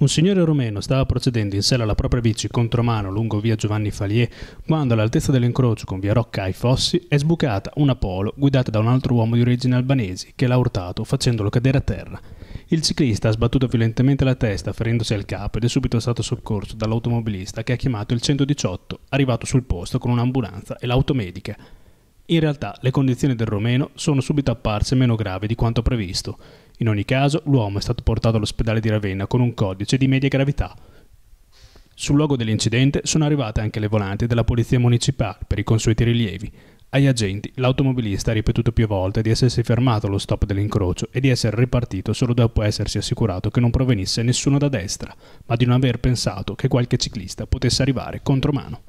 Un signore romeno stava procedendo in sella alla propria bici contromano lungo via Giovanni Falier quando all'altezza dell'incrocio con via Rocca ai Fossi è sbucata una polo guidata da un altro uomo di origine albanese che l'ha urtato facendolo cadere a terra. Il ciclista ha sbattuto violentemente la testa ferendosi al capo ed è subito stato soccorso dall'automobilista che ha chiamato il 118, arrivato sul posto con un'ambulanza e l'automedica. In realtà le condizioni del romeno sono subito apparse meno gravi di quanto previsto. In ogni caso, l'uomo è stato portato all'ospedale di Ravenna con un codice di media gravità. Sul luogo dell'incidente sono arrivate anche le volanti della polizia municipale per i consueti rilievi. Agli agenti l'automobilista ha ripetuto più volte di essersi fermato allo stop dell'incrocio e di essere ripartito solo dopo essersi assicurato che non provenisse nessuno da destra, ma di non aver pensato che qualche ciclista potesse arrivare contromano.